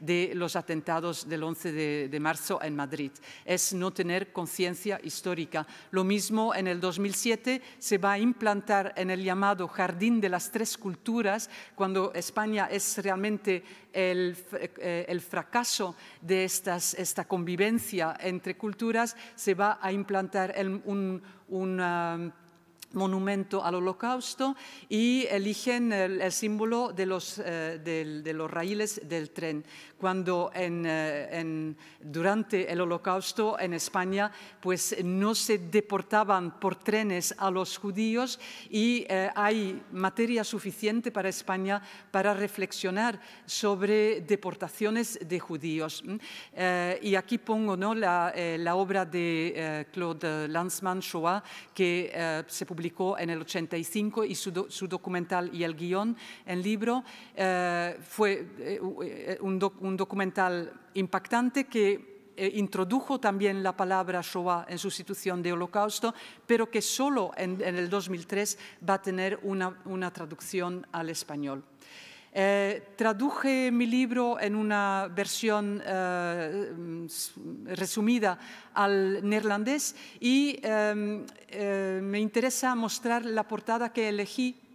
de los atentados del 11 de, marzo en Madrid. Es no tener conciencia histórica. Lo mismo en el 2007 se va a implantar en el llamado Jardín de las Tres Culturas, cuando España es realmente el, eh, fracaso de esta convivencia entre culturas, se va a implantar un monumento al holocausto y eligen el, símbolo de los, eh, de los raíles del tren cuando eh, en, durante el holocausto en España pues, no se deportaban por trenes a los judíos y eh, hay materia suficiente para España para reflexionar sobre deportaciones de judíos. Eh, y aquí pongo ¿no? la, obra de Claude Lanzmann Shoah que se publicó en el 85 y su, documental y el guión, en libro, fue un documental un documental impactante que eh, introdujo también la palabra Shoah en sustitución de holocausto, pero que solo en, el 2003 va a tener una, traducción al español. Eh, traduje mi libro en una versión eh, resumida al neerlandés y em, me interesa mostrar la portada que elegí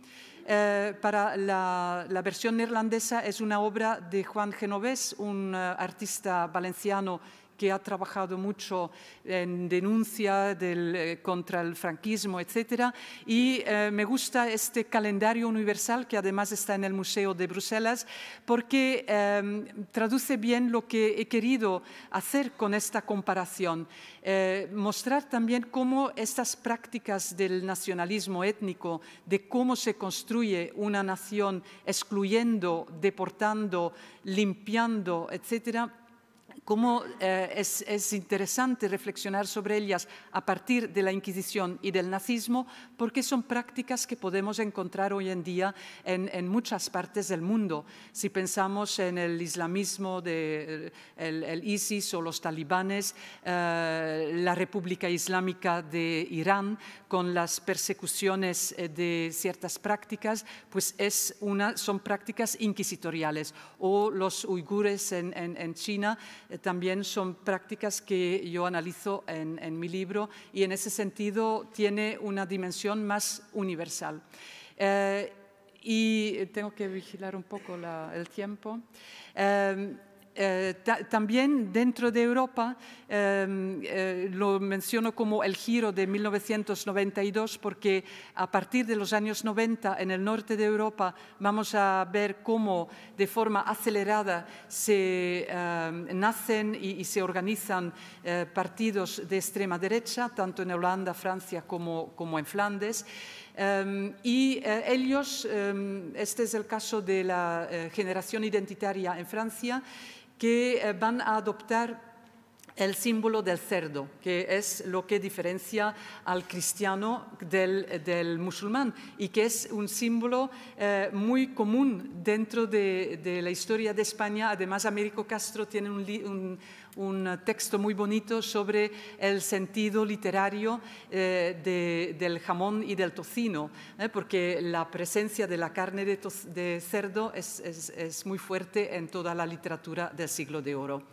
eh, para la, versión neerlandesa es una obra de Juan Genovés, un eh, artista valenciano que ha trabajado mucho en denuncia eh, contra el franquismo, etc. Y eh, me gusta este calendario universal que además está en el Museo de Bruselas porque em, traduce bien lo que he querido hacer con esta comparación. Eh, mostrar también cómo estas prácticas del nacionalismo étnico, de cómo se construye una nación excluyendo, deportando, limpiando, etcétera, cómo eh, es, interesante reflexionar sobre ellas a partir de la Inquisición y del nazismo, porque son prácticas que podemos encontrar hoy en día en, muchas partes del mundo. Si pensamos en el islamismo, de, eh, el, ISIS o los talibanes, eh, la República Islámica de Irán, con las persecuciones de ciertas prácticas, pues es una, son prácticas inquisitoriales. O los uigures en, en China, eh, también son prácticas que yo analizo en, mi libro y en ese sentido tiene una dimensión más universal. Eh, y tengo que vigilar un poco el tiempo. Em, eh, también dentro de Europa em, eh, lo menciono como el giro de 1992 porque a partir de los años 90 en el norte de Europa vamos a ver cómo de forma acelerada se em, nacen y, se organizan eh, partidos de extrema derecha, tanto en Holanda, Francia como, en Flandes. Em, y ellos, este es el caso de la generación identitaria en Francia, que eh, van a adoptar el símbolo del cerdo, que es lo que diferencia al cristiano del, musulmán y que es un símbolo eh, muy común dentro de, la historia de España. Además, Américo Castro tiene un, un un texto muy bonito sobre el sentido literario eh, del jamón y del tocino, eh, porque la presencia de la carne de, cerdo es muy fuerte en toda la literatura del siglo de oro.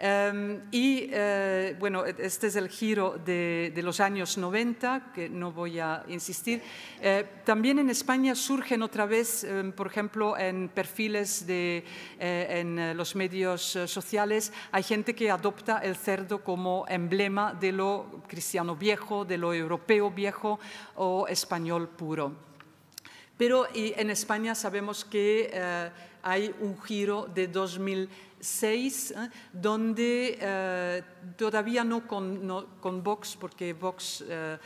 Em, y eh, bueno, e-, este es el giro de, los años 90, que no voy a insistir. Eh, también en España surgen otra vez, em, por ejemplo, en perfiles de, eh, en los medios sociales, hay gente que adopta el cerdo como emblema de lo cristiano viejo, de lo europeo viejo o español puro. Pero en España sabemos que hay un giro de 2000 ¿eh? donde eh, todavía no con, Vox, porque Vox eh,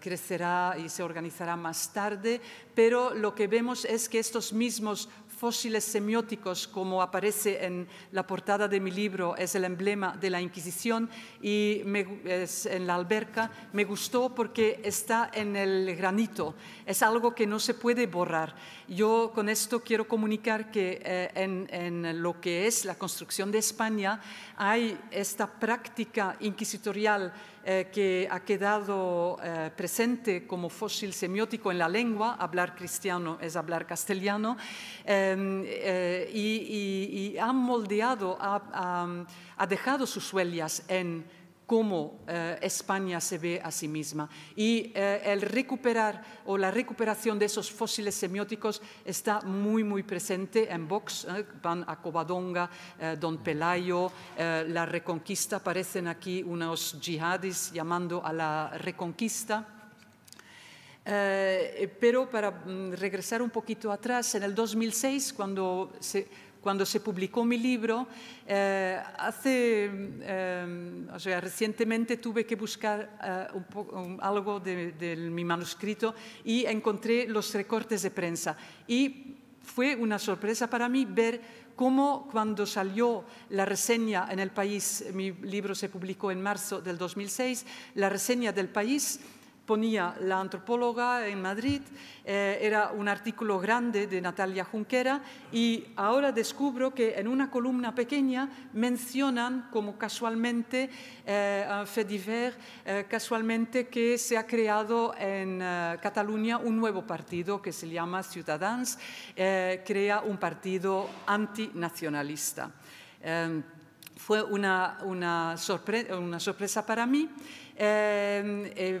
crecerá y se organizará más tarde, pero lo que vemos es que estos mismos fósiles semióticos, como aparece en la portada de mi libro, es el emblema de la Inquisición y en la alberca, me gustó porque está en el granito, es algo que no se puede borrar. Yo con esto quiero comunicar que eh, en lo que es la construcción de España hay esta práctica inquisitorial eh, que ha quedado eh, presente como fósil semiótico en la lengua, hablar cristiano es hablar castellano, em, eh, y, ha moldeado, ha dejado sus huellas en cómo eh, España se ve a sí misma. Y eh, el recuperar o la recuperación de esos fósiles semióticos está muy, muy presente en Vox. Eh, van a Covadonga, Don Pelayo, la Reconquista, aparecen aquí unos yihadis llamando a la Reconquista. pero para mm, regresar un poquito atrás, en el 2006, cuando se cuando se publicó mi libro, eh, hace, eh, o sea, recientemente tuve que buscar eh, un algo de, mi manuscrito y encontré los recortes de prensa. Y fue una sorpresa para mí ver cómo cuando salió la reseña en el país, mi libro se publicó en marzo del 2006, la reseña del país ponía la antropóloga en Madrid, eh, era un artículo grande de Natalia Junquera y ahora descubro que en una columna pequeña mencionan como casualmente eh, un fait divers, eh, casualmente que se ha creado en Cataluña un nuevo partido que se llama Ciudadans, crea un partido antinacionalista. Em, fue una, una sorpresa para mí. Em,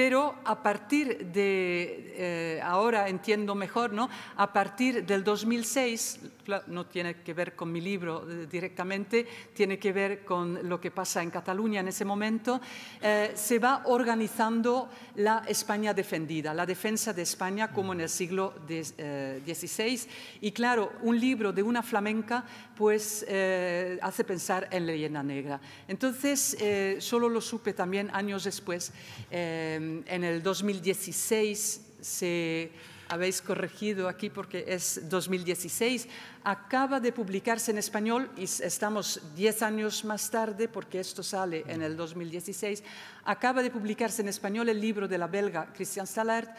pero a partir de, eh, ahora entiendo mejor, ¿no? a partir del 2006, no tiene que ver con mi libro eh, directamente, tiene que ver con lo que pasa en Cataluña en ese momento, eh, se va organizando la España defendida, la defensa de España como en el siglo XVI. y claro, un libro de una flamenca pues hace pensar en leyenda negra. Entonces, solo lo supe también años después en el 2016 se habéis corregido aquí porque es 2016, acaba de publicarse en español y estamos 10 años más tarde porque esto sale en el 2016, acaba de publicarse en español el libro de la belga Christian Salert,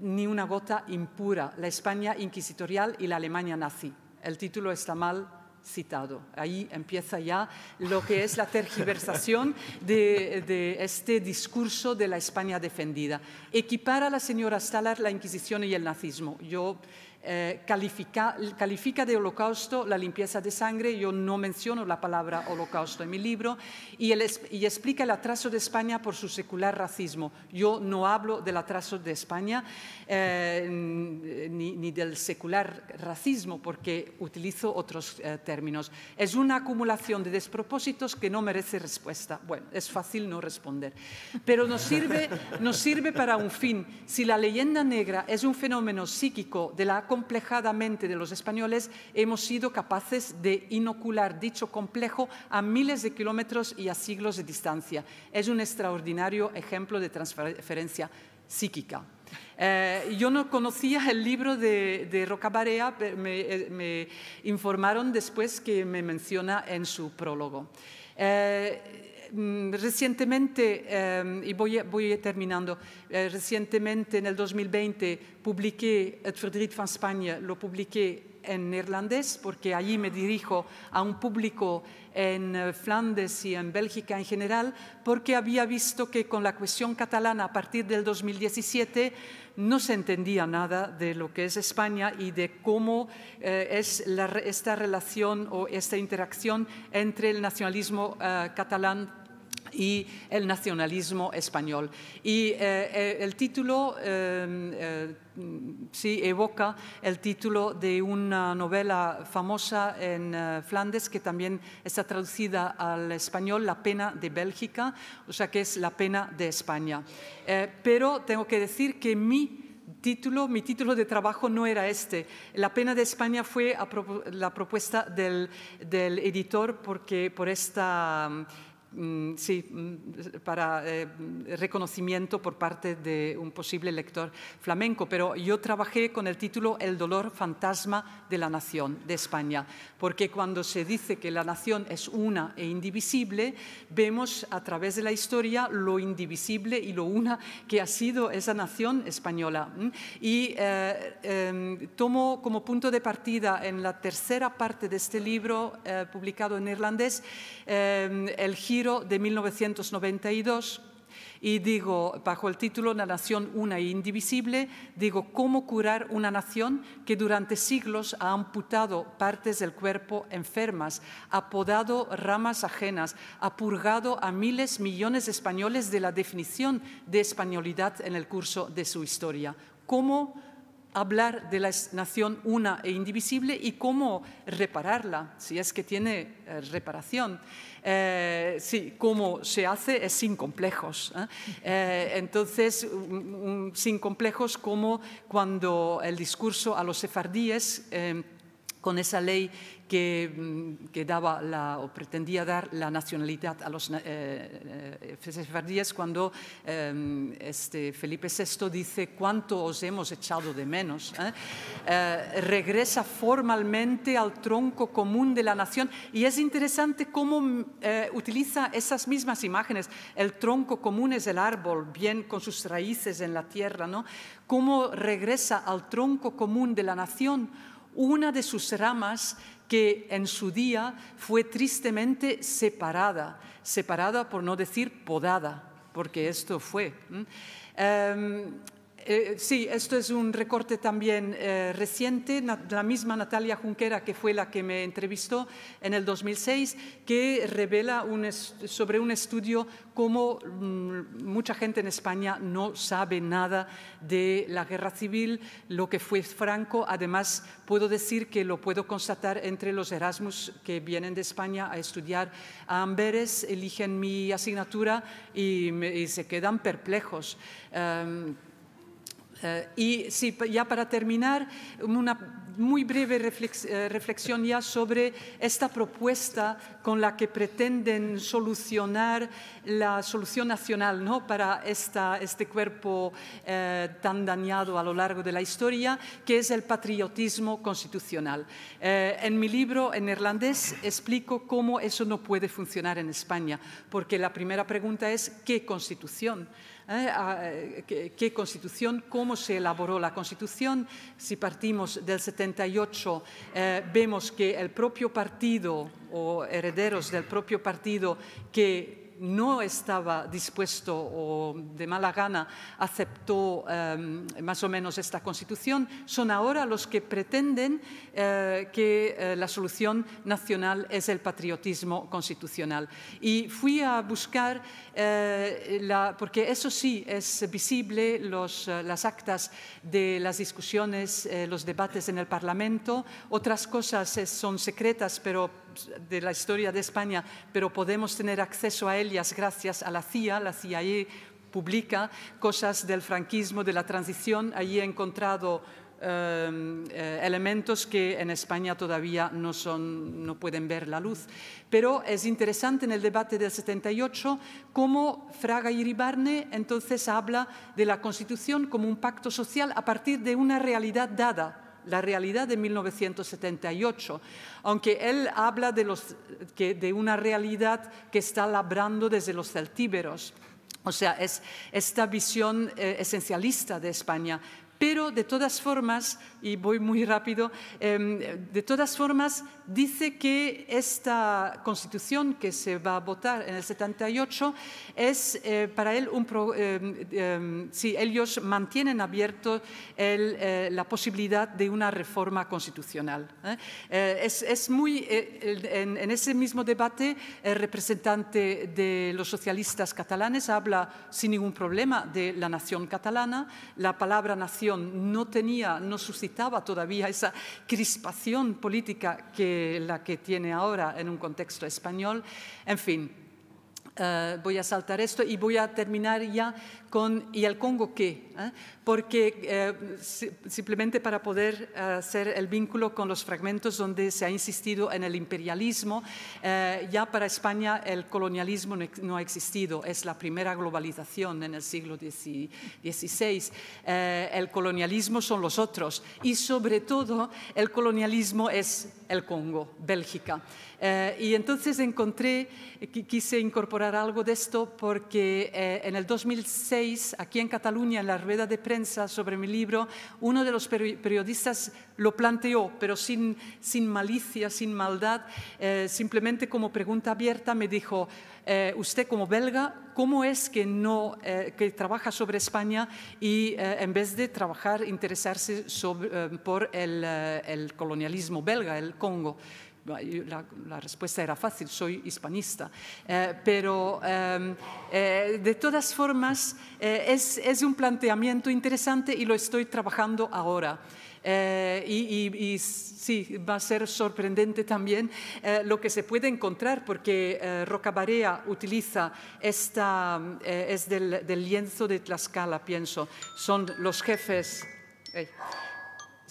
Ni una gota impura, la España inquisitorial y la Alemania nazi. El título está mal citado. Ahí empieza ya lo que es la tergiversación de, este discurso de la España defendida. Equipara a la señora Stalar la Inquisición y el nazismo. Yo eh, califica, califica de holocausto la limpieza de sangre, yo no menciono la palabra holocausto en mi libro, y, y explica el atraso de España por su secular racismo. Yo no hablo del atraso de España eh, ni, del secular racismo porque utilizo otros eh, términos. Es una acumulación de despropósitos que no merece respuesta. Bueno, es fácil no responder, pero nos sirve, nos sirve para un fin. Si la leyenda negra es un fenómeno psíquico de la complejadamente de los españoles, hemos sido capaces de inocular dicho complejo a miles de kilómetros y a siglos de distancia. Es un extraordinario ejemplo de transferencia psíquica. Eh, yo no conocía el libro de, de Rocabarea, eh, me, informaron después que me menciona en su prólogo. Eh, Mm, recientemente, em, y voy, voy terminando, eh, recientemente en el 2020 publiqué Het Verdriet van España, lo publiqué en neerlandés porque allí me dirijo a un público en eh, Flandes y en Bélgica en general, porque había visto que con la cuestión catalana a partir del 2017 no se entendía nada de lo que es España y de cómo eh, es esta relación o esta interacción entre el nacionalismo catalán y el nacionalismo español. Y eh, eh, el título em, eh, sí evoca el título de una novela famosa en Flandes que también está traducida al español, La pena de Bélgica, o sea que es La pena de España. pero tengo que decir que mi título, mi título de trabajo no era este. La pena de España fue la propuesta del, del editor porque por esta Mm, sí, mm, para eh, reconocimiento por parte de un posible lector flamenco, pero yo trabajé con el título El dolor fantasma de la nación de España, porque cuando se dice que la nación es una e indivisible, vemos a través de la historia lo indivisible y lo una que ha sido esa nación española. Y eh, em, tomo como punto de partida en la tercera parte de este libro, eh, publicado en irlandés, em, el giro de 1992 y digo, bajo el título La nación una e indivisible, digo, ¿cómo curar una nación que durante siglos ha amputado partes del cuerpo enfermas, ha podado ramas ajenas, ha purgado a miles, millones de españoles de la definición de españolidad en el curso de su historia? ¿Cómo hablar de la nación una e indivisible y cómo repararla, si es que tiene eh, reparación. Eh, sí, cómo se hace es sin complejos. ¿eh? entonces, sin complejos como cuando el discurso a los sefardíes em, con esa ley mm, que, daba la, o pretendía dar la nacionalidad a los eh, eh sefardíes cuando em, este Felipe VI dice cuánto os hemos echado de menos, eh?". Eh, regresa formalmente al tronco común de la nación y es interesante cómo mm, utiliza esas mismas imágenes. El tronco común es el árbol, bien con sus raíces en la tierra, ¿no? Cómo regresa al tronco común de la nación una de sus ramas que en su día fue tristemente separada, separada por no decir podada, porque esto fue. Eh, eh, sí, esto es un recorte también eh, reciente, la misma Natalia Junquera, que fue la que me entrevistó en el 2006, que revela un sobre un estudio cómo mm, mucha gente en España no sabe nada de la guerra civil, lo que fue Franco. Además, puedo decir que lo puedo constatar entre los Erasmus que vienen de España a estudiar a Amberes, eligen mi asignatura y, se quedan perplejos. Em, eh, y sí, ya para terminar, una muy breve eh, reflexión ya sobre esta propuesta con la que pretenden solucionar la solución nacional ¿no? para este cuerpo eh, tan dañado a lo largo de la historia, que es el patriotismo constitucional. en mi libro, en neerlandés, explico cómo eso no puede funcionar en España, porque la primera pregunta es, ¿qué constitución? Eh, eh, ¿Qué, constitución? ¿Cómo se elaboró la constitución? Si partimos del 78, eh, vemos que el propio partido o herederos del propio partido que no estaba dispuesto o de mala gana aceptó em, más o menos esta constitución, son ahora los que pretenden eh, que eh, la solución nacional es el patriotismo constitucional. Y fui a buscar, eh, porque eso sí es visible, las actas de las discusiones, los debates en el Parlamento, otras cosas son secretas, pero de la historia de España, pero podemos tener acceso a ellas gracias a la CIA, la CIA publica cosas del franquismo, de la transición. Allí he encontrado em, eh, elementos que en España todavía no, son, no pueden ver la luz. Pero es interesante en el debate del 78 cómo Fraga y entonces habla de la Constitución como un pacto social a partir de una realidad dada, la realidad de 1978, aunque él habla de, una realidad que está labrando desde los celtíberos. O sea, es esta visión eh, esencialista de España, pero de todas formas, y voy muy rápido, em, de todas formas dice que esta constitución que se va a votar en el 78 es eh, para él un... Em, em, ellos mantienen abierto eh, la posibilidad de una reforma constitucional. ¿eh? Es, es, muy, en, en, ese mismo debate, el representante de los socialistas catalanes habla sin ningún problema de la nación catalana, la palabra nación no tenía, no suscitaba todavía esa crispación política que la que tiene ahora en un contexto español. En fin, eh, voy a saltar esto y voy a terminar ya ¿y el Congo qué? ¿Ah? Porque eh, simplemente para poder hacer el vínculo con los fragmentos donde se ha insistido en el imperialismo, eh, ya para España el colonialismo no, ha existido, es la primera globalización en el siglo XVI. Eh, el colonialismo son los otros y sobre todo el colonialismo es el Congo, Bélgica. y entonces encontré, quise incorporar algo de esto porque en el 2006 aquí en Cataluña, en la rueda de prensa sobre mi libro, uno de los periodistas lo planteó, pero sin, malicia, sin maldad, eh, simplemente como pregunta abierta me dijo, eh, usted como belga, ¿cómo es que, no, eh, que trabaja sobre España y en vez de trabajar, interesarse por el colonialismo belga, el Congo? la, respuesta era fácil, soy hispanista. Eh, pero em, eh, de todas formas eh, es, un planteamiento interesante y lo estoy trabajando ahora. y, sí, va a ser sorprendente también lo que se puede encontrar, porque eh, Rocabarea utiliza esta, es del, del, lienzo de Tlaxcala, pienso, son los jefes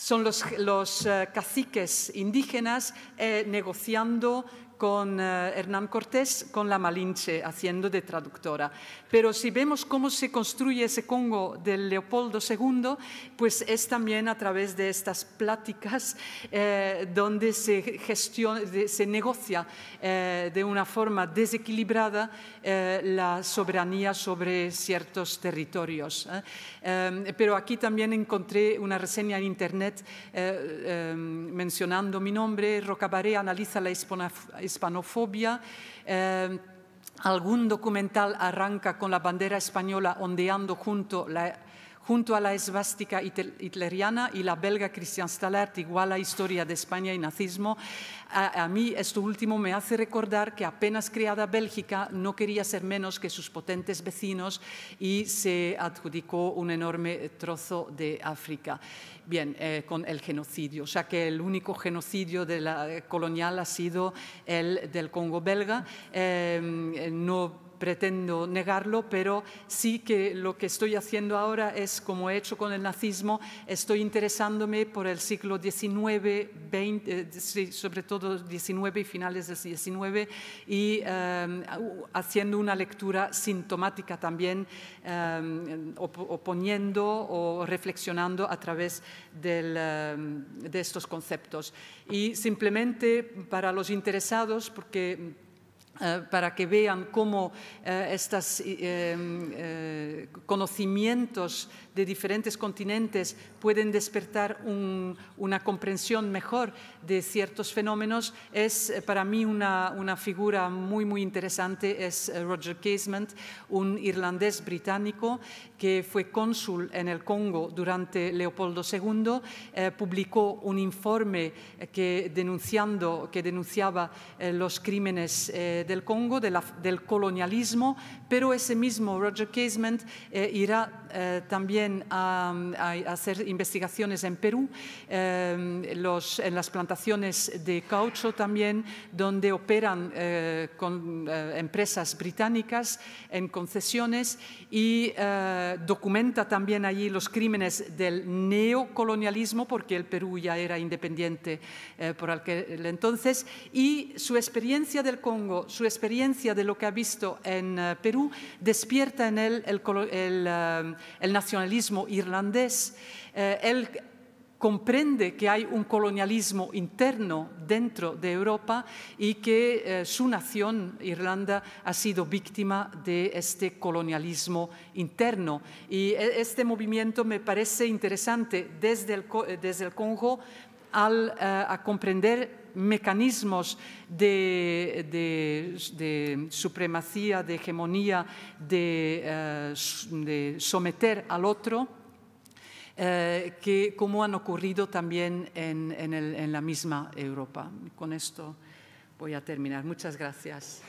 son los, los eh, caciques indígenas eh, negociando con eh, Hernán Cortés, con la Malinche, haciendo de traductora. Pero si vemos cómo se construye ese Congo del Leopoldo II, pues es también a través de estas pláticas eh, donde se, gestiona, se negocia eh, de una forma desequilibrada la soberanía sobre ciertos territorios. Em, pero aquí también encontré una reseña en Internet em, mencionando mi nombre, Rocabare analiza la exponencia hispanofobia. Eh, algún documental arranca con la bandera española ondeando junto la junto a la esvástica hitleriana y la belga Christian Stallert, igual a Historia de España y Nazismo, a, mí esto último me hace recordar que apenas creada Bélgica no quería ser menos que sus potentes vecinos y se adjudicó un enorme trozo de África. Bien, eh, con el genocidio, o sea que el único genocidio de la, eh, colonial ha sido el del Congo belga. Em, eh, no pretendo negarlo, pero sí que lo que estoy haciendo ahora es, como he hecho con el nazismo, estoy interesándome por el siglo XIX, eh, sobre todo XIX y finales del XIX, y eh, haciendo una lectura sintomática también, eh, oponiendo o reflexionando a través de estos conceptos. Y simplemente para los interesados, porque eh, para que vean cómo eh, estos eh, em, conocimientos de diferentes continentes pueden despertar una comprensión mejor de ciertos fenómenos, es eh, para mí una, figura muy, muy interesante, es eh, Roger Casement, un irlandés británico que fue cónsul en el Congo durante Leopoldo II, eh, publicó un informe que, denunciando, que denunciaba los crímenes del Congo, del colonialismo, pero ese mismo Roger Casement irá también a, hacer investigaciones en Perú, em, los, en las plantaciones de caucho también, donde operan eh, con, eh, empresas británicas en concesiones y eh, documenta también allí los crímenes del neocolonialismo, porque el Perú ya era independiente por aquel entonces, y su experiencia del Congo, su experiencia de lo que ha visto en Perú, despierta en él el, el nacionalismo irlandés, eh, él comprende que hay un colonialismo interno dentro de Europa y que eh, su nación, Irlanda, ha sido víctima de este colonialismo interno. Y eh, este movimiento me parece interesante desde el, desde el Congo al, a comprender mecanismos de, supremacía, de hegemonía, de, eh, someter al otro, eh, que, como han ocurrido también en, la misma Europa. Con esto voy a terminar. Muchas gracias.